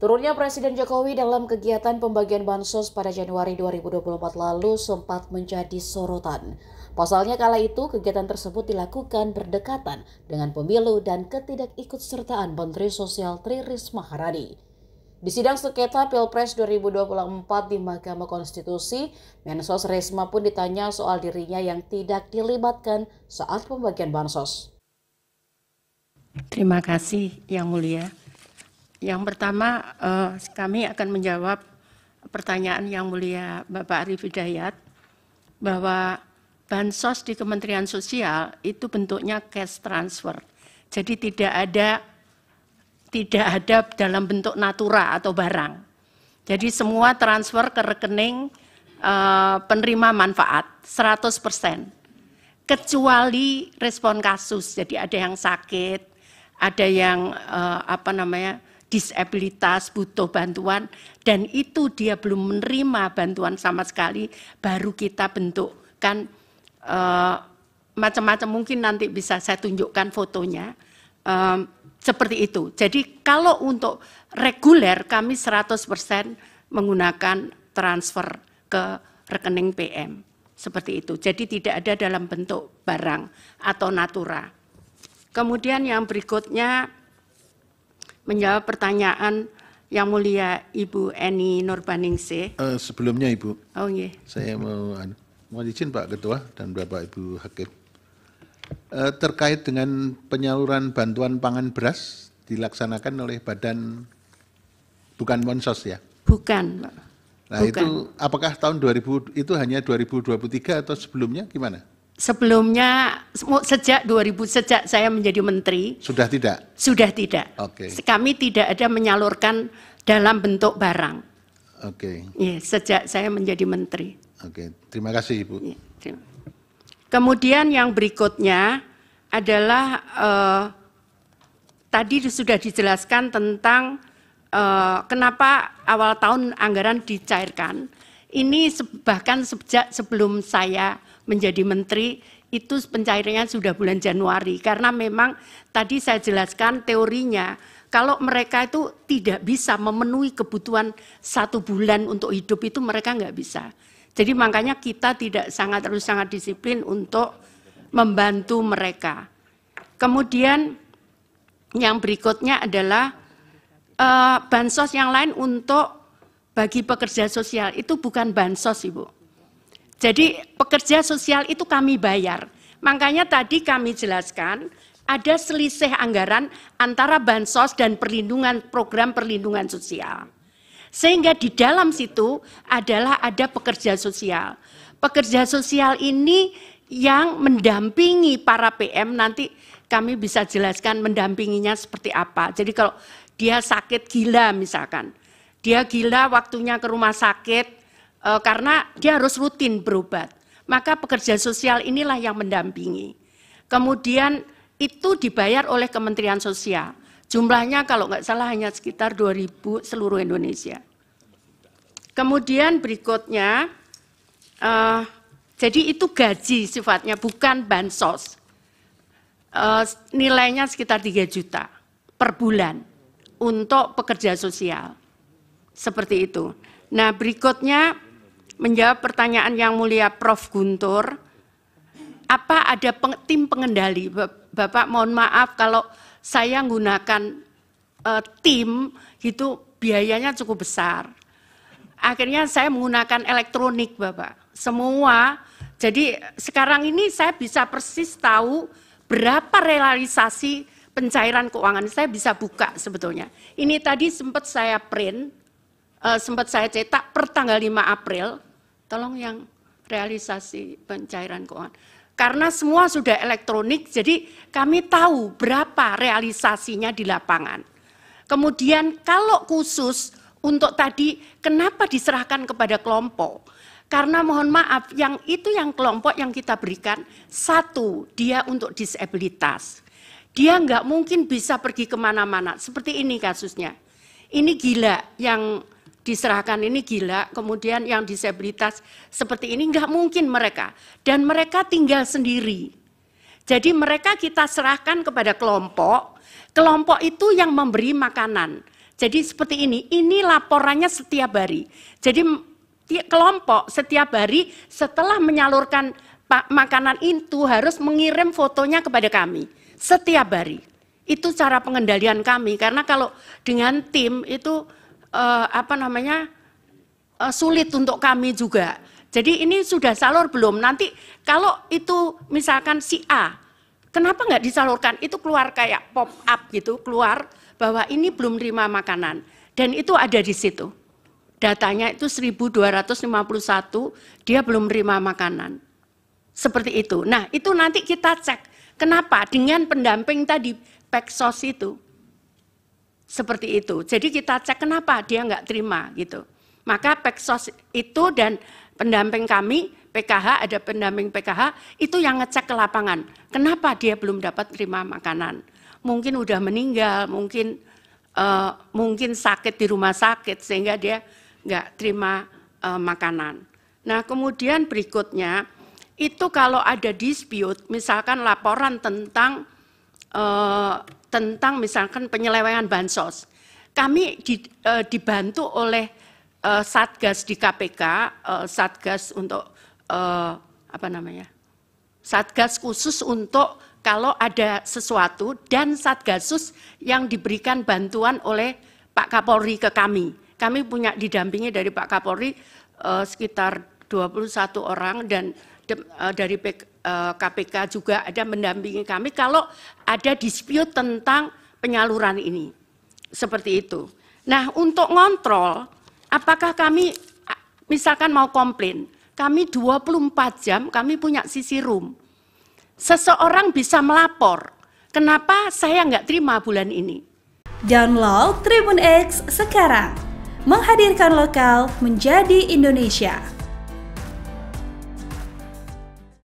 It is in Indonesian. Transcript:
Turunnya Presiden Jokowi dalam kegiatan pembagian bansos pada Januari 2024 lalu sempat menjadi sorotan. Pasalnya kala itu kegiatan tersebut dilakukan berdekatan dengan pemilu dan ketidakikutsertaan Menteri Sosial Tri Risma Harani. Di sidang sengketa Pilpres 2024 di Mahkamah Konstitusi, Mensos Risma pun ditanya soal dirinya yang tidak dilibatkan saat pembagian bansos. Terima kasih, Yang Mulia. Yang pertama, eh, kami akan menjawab pertanyaan yang mulia Bapak Arif Hidayat bahwa bansos di Kementerian Sosial itu bentuknya cash transfer. Jadi tidak ada tidak ada dalam bentuk natura atau barang. Jadi semua transfer ke rekening eh, penerima manfaat 100%. Kecuali respon kasus. Jadi ada yang sakit, ada yang uh, apa namanya? disabilitas, butuh bantuan, dan itu dia belum menerima bantuan sama sekali, baru kita bentukkan uh, macam-macam mungkin nanti bisa saya tunjukkan fotonya. Um, seperti itu. Jadi kalau untuk reguler kami 100% menggunakan transfer ke rekening PM. Seperti itu. Jadi tidak ada dalam bentuk barang atau natura. Kemudian yang berikutnya menjawab pertanyaan Yang Mulia Ibu Eni Nurbaningsih. Uh, sebelumnya Ibu. Oh Yeah. Saya mau mau izin Pak Ketua dan Bapak Ibu Hakim. Uh, terkait dengan penyaluran bantuan pangan beras dilaksanakan oleh Badan bukan Monsos ya? Bukan, Pak. Nah, bukan. itu apakah tahun 2000 itu hanya 2023 atau sebelumnya gimana? Sebelumnya sejak 2000 sejak saya menjadi menteri sudah tidak sudah tidak. Oke. Okay. Kami tidak ada menyalurkan dalam bentuk barang. Oke. Okay. Ya, sejak saya menjadi menteri. Oke. Okay. Terima kasih Ibu. Ya, terima. Kemudian yang berikutnya adalah uh, tadi sudah dijelaskan tentang uh, kenapa awal tahun anggaran dicairkan. Ini bahkan sejak sebelum saya menjadi menteri itu pencairannya sudah bulan Januari karena memang tadi saya jelaskan teorinya kalau mereka itu tidak bisa memenuhi kebutuhan satu bulan untuk hidup itu mereka nggak bisa. Jadi makanya kita tidak sangat harus sangat disiplin untuk membantu mereka. Kemudian yang berikutnya adalah uh, bansos yang lain untuk bagi pekerja sosial itu bukan bansos ibu jadi pekerja sosial itu kami bayar. Makanya tadi kami jelaskan ada selisih anggaran antara bansos dan perlindungan program perlindungan sosial. Sehingga di dalam situ adalah ada pekerja sosial. Pekerja sosial ini yang mendampingi para PM nanti kami bisa jelaskan mendampinginya seperti apa. Jadi kalau dia sakit gila misalkan, dia gila waktunya ke rumah sakit, e, karena dia harus rutin berobat. Maka pekerja sosial inilah yang mendampingi. Kemudian itu dibayar oleh Kementerian Sosial. Jumlahnya kalau nggak salah hanya sekitar 2.000 seluruh Indonesia. Kemudian berikutnya, uh, jadi itu gaji sifatnya, bukan bansos. Uh, nilainya sekitar 3 juta per bulan untuk pekerja sosial. Seperti itu. Nah berikutnya menjawab pertanyaan yang mulia Prof. Guntur, apa ada peng, tim pengendali? Bapak mohon maaf kalau saya menggunakan uh, tim itu biayanya cukup besar. Akhirnya saya menggunakan elektronik Bapak. Semua, jadi sekarang ini saya bisa persis tahu berapa realisasi pencairan keuangan. Saya bisa buka sebetulnya. Ini tadi sempat saya print, uh, sempat saya cetak per tanggal 5 April, Tolong yang realisasi pencairan keuangan. Karena semua sudah elektronik, jadi kami tahu berapa realisasinya di lapangan. Kemudian kalau khusus untuk tadi, kenapa diserahkan kepada kelompok? Karena mohon maaf, yang itu yang kelompok yang kita berikan, satu, dia untuk disabilitas. Dia nggak mungkin bisa pergi kemana-mana, seperti ini kasusnya. Ini gila yang diserahkan ini gila, kemudian yang disabilitas seperti ini nggak mungkin mereka. Dan mereka tinggal sendiri. Jadi mereka kita serahkan kepada kelompok, kelompok itu yang memberi makanan. Jadi seperti ini, ini laporannya setiap hari. Jadi kelompok setiap hari setelah menyalurkan makanan itu harus mengirim fotonya kepada kami setiap hari. Itu cara pengendalian kami karena kalau dengan tim itu eh, apa namanya eh, sulit untuk kami juga. Jadi ini sudah salur belum? Nanti kalau itu misalkan si A, kenapa nggak disalurkan? Itu keluar kayak pop up gitu, keluar bahwa ini belum terima makanan. Dan itu ada di situ. Datanya itu 1251, dia belum terima makanan. Seperti itu. Nah itu nanti kita cek. Kenapa? Dengan pendamping tadi, peksos itu seperti itu. Jadi kita cek kenapa dia nggak terima gitu. Maka peksos itu dan pendamping kami PKH ada pendamping PKH itu yang ngecek ke lapangan. Kenapa dia belum dapat terima makanan? Mungkin udah meninggal, mungkin uh, mungkin sakit di rumah sakit sehingga dia nggak terima uh, makanan. Nah kemudian berikutnya itu kalau ada dispute, misalkan laporan tentang uh, tentang misalkan penyelewengan bansos. Kami di, e, dibantu oleh e, Satgas di KPK, e, Satgas untuk e, apa namanya? Satgas khusus untuk kalau ada sesuatu dan Satgasus yang diberikan bantuan oleh Pak Kapolri ke kami. Kami punya didampingi dari Pak Kapolri e, sekitar 21 orang dan de, e, dari PK, KPK eh, juga ada mendampingi kami kalau ada dispute tentang penyaluran ini. Seperti itu. Nah, untuk ngontrol, apakah kami misalkan mau komplain, kami 24 jam kami punya sisi room. Seseorang bisa melapor, kenapa saya nggak terima bulan ini? Download Tribun X sekarang, menghadirkan lokal menjadi Indonesia.